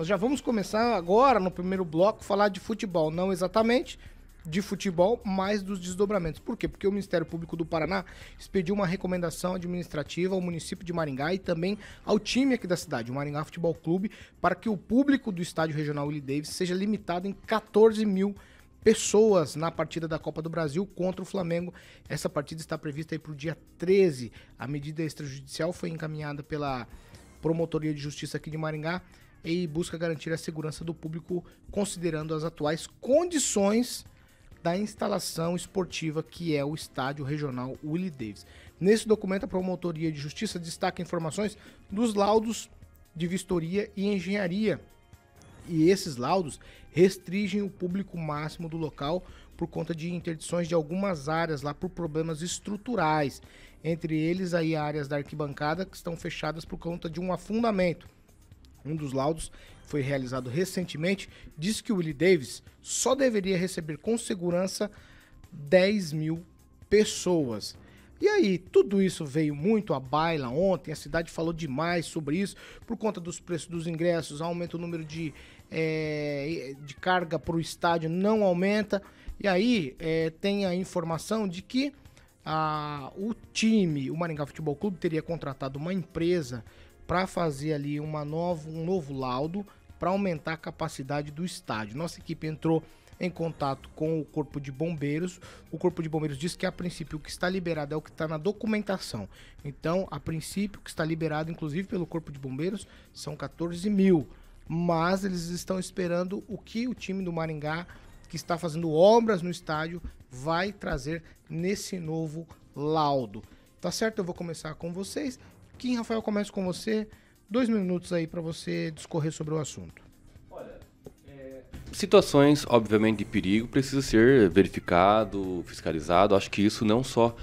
Nós já vamos começar agora, no primeiro bloco, falar de futebol. Não exatamente de futebol, mas dos desdobramentos. Por quê? Porque o Ministério Público do Paraná expediu uma recomendação administrativa ao município de Maringá e também ao time aqui da cidade, o Maringá Futebol Clube, para que o público do estádio regional Willie Davis seja limitado em 14 mil pessoas na partida da Copa do Brasil contra o Flamengo. Essa partida está prevista para o dia 13. A medida extrajudicial foi encaminhada pela Promotoria de Justiça aqui de Maringá e busca garantir a segurança do público considerando as atuais condições da instalação esportiva que é o estádio regional Willie Davis. Nesse documento, a Promotoria de Justiça destaca informações dos laudos de vistoria e engenharia. E esses laudos restringem o público máximo do local por conta de interdições de algumas áreas lá por problemas estruturais, entre eles aí áreas da arquibancada que estão fechadas por conta de um afundamento. Um dos laudos foi realizado recentemente, diz que o Willie Davis só deveria receber com segurança 10 mil pessoas. E aí, tudo isso veio muito à baila ontem, a cidade falou demais sobre isso, por conta dos preços dos ingressos, aumenta o número de, é, de carga para o estádio, não aumenta. E aí, é, tem a informação de que a, ah, o time, o Maringá Futebol Clube, teria contratado uma empresa para fazer ali uma novo um novo laudo para aumentar a capacidade do estádio. Nossa equipe entrou em contato com o Corpo de Bombeiros. O Corpo de Bombeiros diz que a princípio o que está liberado é o que está na documentação. Então, a princípio, o que está liberado, inclusive pelo Corpo de Bombeiros, são 14 mil. Mas eles estão esperando o que o time do Maringá, que está fazendo obras no estádio, vai trazer nesse novo laudo. Tá certo? Eu vou começar com vocês. Kim Rafael, começo com você. Dois minutos aí para você discorrer sobre o assunto. Olha, é... situações, obviamente, de perigo precisa ser verificado, fiscalizado. Acho que isso não só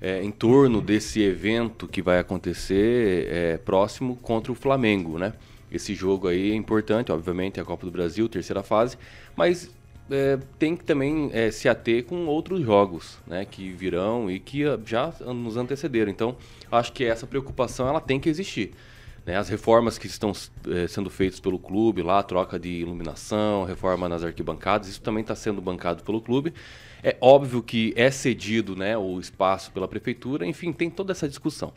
é, em torno desse evento que vai acontecer é, próximo contra o Flamengo, né? Esse jogo aí é importante, obviamente, é a Copa do Brasil, terceira fase, mas é, tem que também é, se ater com outros jogos né, que virão e que ah, já nos antecederam. Então, acho que essa preocupação ela tem que existir. Né? As reformas que estão é, sendo feitas pelo clube, lá, troca de iluminação, reforma nas arquibancadas, isso também está sendo bancado pelo clube. É óbvio que é cedido né, o espaço pela prefeitura, enfim, tem toda essa discussão.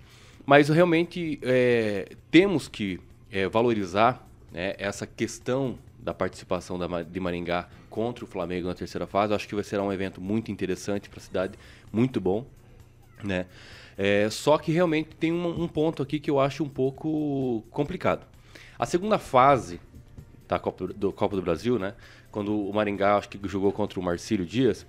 Mas realmente é, temos que é, valorizar né, essa questão da participação da, de Maringá contra o Flamengo na terceira fase. Eu acho que vai ser um evento muito interessante para a cidade, muito bom, né? É, só que realmente tem um, um, ponto aqui que eu acho um pouco complicado. A segunda fase da Copa do, Copa do Brasil, né? Quando o Maringá acho que jogou contra o Marcílio Dias,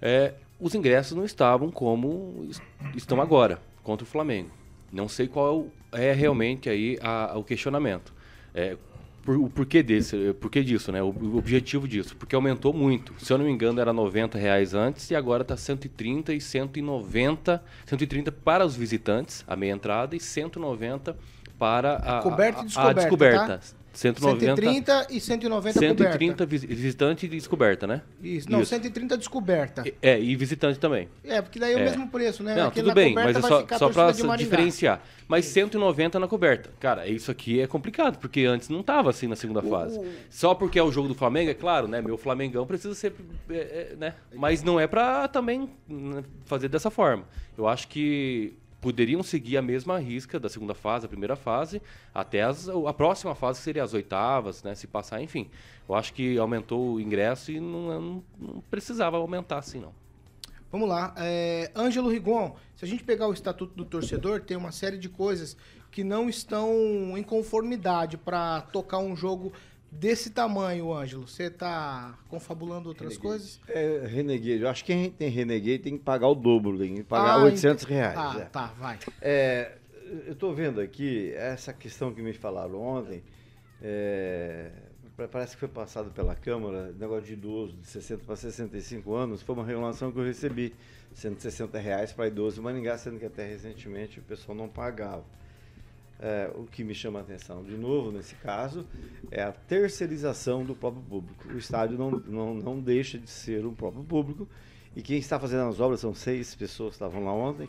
é, os ingressos não estavam como estão agora contra o Flamengo. Não sei qual é, é realmente aí a, a, o questionamento. É, por, o porquê desse, eh, porquê disso, né? O, o, objetivo disso, porque aumentou muito. Se eu não me engano, era 90 reais antes e agora está 130 e 190, 130 para os visitantes, a meia entrada e 190 para a, a coberta e descoberta. A descoberta. Tá? 130 e 190 130 coberta. visitante e descoberta, né? Isso. Não, Isso. 130 descoberta. É, e visitante também. É, porque daí é, é. o mesmo preço, né? Não, Aqui tudo bem, mas é só, só para diferenciar. Mas 190 na coberta. Cara, isso aqui é complicado, porque antes não tava assim na segunda fase. Uh. Só porque é o jogo do Flamengo, é claro, né? Meu Flamengão precisa ser, é, é né? Mas não é para também né, fazer dessa forma. Eu acho que poderiam seguir a mesma risca da segunda fase, a primeira fase, até as, a próxima fase, que seria as oitavas, né? Se passar, enfim. Eu acho que aumentou o ingresso e não, não, não precisava aumentar assim, não. Vamos lá. É, Ângelo Rigon, se a gente pegar o Estatuto do Torcedor, tem uma série de coisas que não estão em conformidade para tocar um jogo desse tamanho, Ângelo, você tá confabulando outras Renegade. coisas? É, Renegade. Eu acho que quem tem Renegade tem que pagar o dobro, tem que pagar ah, 800 reais. Ah, é. tá, vai. É, eu estou vendo aqui essa questão que me falaram ontem. É, parece que foi passado pela Câmara, negócio de idoso de 60 para 65 anos, foi uma regulação que eu recebi, 160 reais para idoso em Maringá, sendo que até recentemente o pessoal não pagava. É, o que me chama a atenção, de novo, nesse caso, é a terceirização do próprio público. O estádio não, não, não deixa de ser um próprio público, e quem está fazendo as obras são seis pessoas que estavam lá ontem,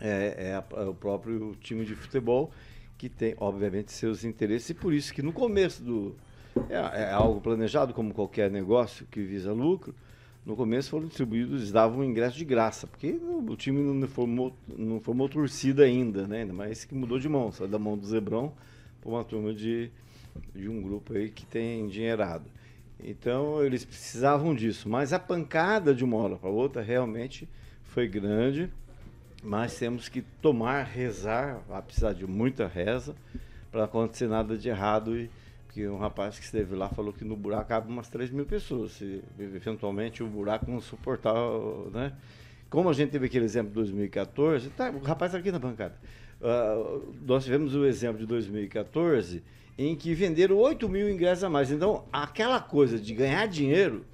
é, é, a, é o próprio time de futebol, que tem, obviamente, seus interesses, e por isso que no começo do. É, é algo planejado, como qualquer negócio que visa lucro, no começo foram distribuídos, davam um ingresso de graça, porque o time não formou, não formou torcida ainda, né? Mas que mudou de mão, saiu da mão do Zebrão para uma turma de, de um grupo aí que tem dinheirado. Então eles precisavam disso, mas a pancada de uma hora para outra realmente foi grande, mas temos que tomar, rezar, vai precisar de muita reza para acontecer nada de errado e porque um rapaz que esteve lá falou que no buraco cabe umas 3 mil pessoas, se eventualmente o buraco não suportar, né? Como a gente teve aquele exemplo de 2014, tá, o rapaz está aqui na bancada. Uh, nós tivemos o exemplo de 2014 em que venderam 8 mil ingressos a mais. Então, aquela coisa de ganhar dinheiro,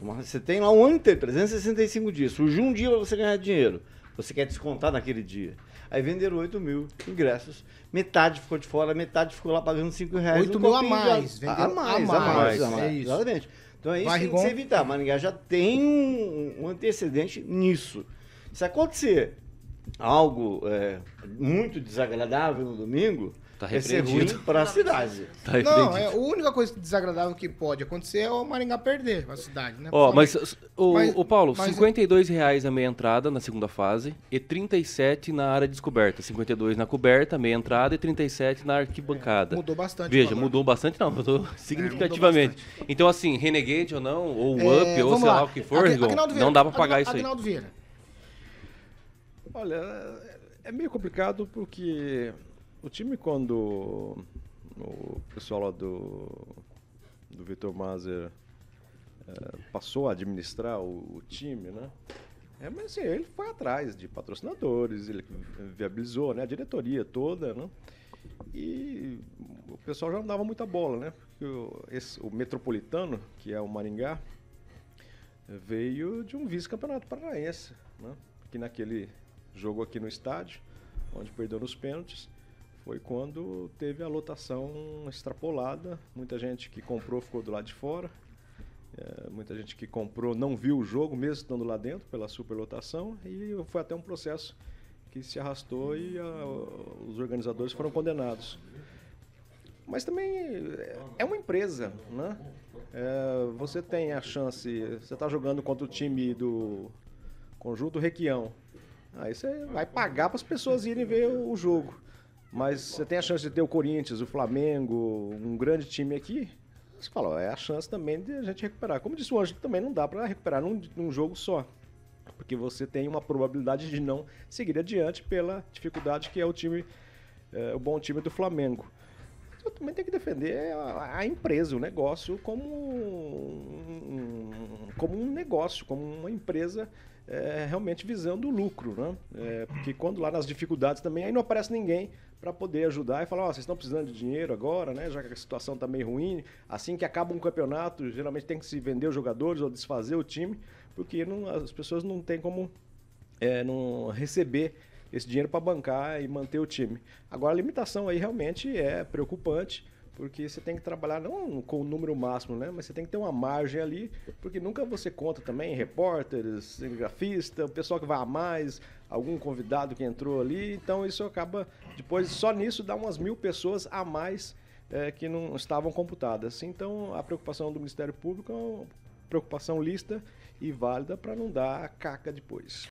você tem lá um ano inteiro, 365 dias. Surgiu um dia para você ganhar dinheiro. Você quer descontar naquele dia. Aí venderam 8 mil ingressos. Metade ficou de fora, metade ficou lá pagando 5 reais. 8 um mil a mais. Já... A mais, a mais, a é mais. A mais. É isso. Exatamente. Então é isso que tem que se evitar. Maringá já tem um, um antecedente nisso. Se acontecer algo é, muito desagradável no domingo, Tá é repreendido para a cidade. Tá não, é, a única coisa desagradável que pode acontecer é o Maringá perder a cidade, né? Ó, oh, mas, o, mas, o Paulo, mas 52 reais a meia entrada na segunda fase e 37 na área descoberta. 52 na coberta, meia entrada e 37 na arquibancada. É, mudou bastante. Veja, mudou bastante não, mudou significativamente. É, mudou Então assim, Renegade ou não, ou é, Up, ou sei lá, lá o que for, Vieira, não dá para pagar isso aí. Vieira. Olha, é meio complicado porque o time quando o pessoal lá do, do Vitor Mazer é, passou a administrar o, o, time, né? É, mas assim, ele foi atrás de patrocinadores, ele viabilizou, né? A diretoria toda, né? E o pessoal já não dava muita bola, né? O, esse, o Metropolitano, que é o Maringá, veio de um vice-campeonato paranaense, né? Que naquele jogo aqui no estádio, onde perdeu nos pênaltis, foi quando teve a lotação extrapolada. Muita gente que comprou ficou do lado de fora. É, muita gente que comprou não viu o jogo, mesmo estando lá dentro, pela superlotação. E foi até um processo que se arrastou e a, os organizadores foram condenados. Mas também é, é uma empresa, né? É, você tem a chance, você está jogando contra o time do Conjunto Requião. Aí você vai pagar para as pessoas irem ver o jogo. Mas você tem a chance de ter o Corinthians, o Flamengo, um grande time aqui. Você fala, é a chance também de a gente recuperar. Como disse o Anjo, também não dá para recuperar num, num jogo só. Porque você tem uma probabilidade de não seguir adiante pela dificuldade que é o time, é, o bom time do Flamengo eu também tem que defender a, a empresa, o negócio, como um, como um negócio, como uma empresa é, realmente visando o lucro. Né? É, porque quando lá nas dificuldades também, aí não aparece ninguém para poder ajudar e falar, ó, oh, vocês estão precisando de dinheiro agora, né? Já que a situação está meio ruim. Assim que acaba um campeonato, geralmente tem que se vender os jogadores ou desfazer o time, porque não, as pessoas não têm como é, não receber esse dinheiro para bancar e manter o time. Agora a limitação aí realmente é preocupante porque você tem que trabalhar não com o número máximo, né? Mas você tem que ter uma margem ali, porque nunca você conta também repórteres, cinegrafista, o pessoal que vai a mais, algum convidado que entrou ali. Então isso acaba, depois, só nisso dá umas mil pessoas a mais é, que não estavam computadas. Então a preocupação do Ministério Público é uma preocupação lista e válida para não dar caca depois.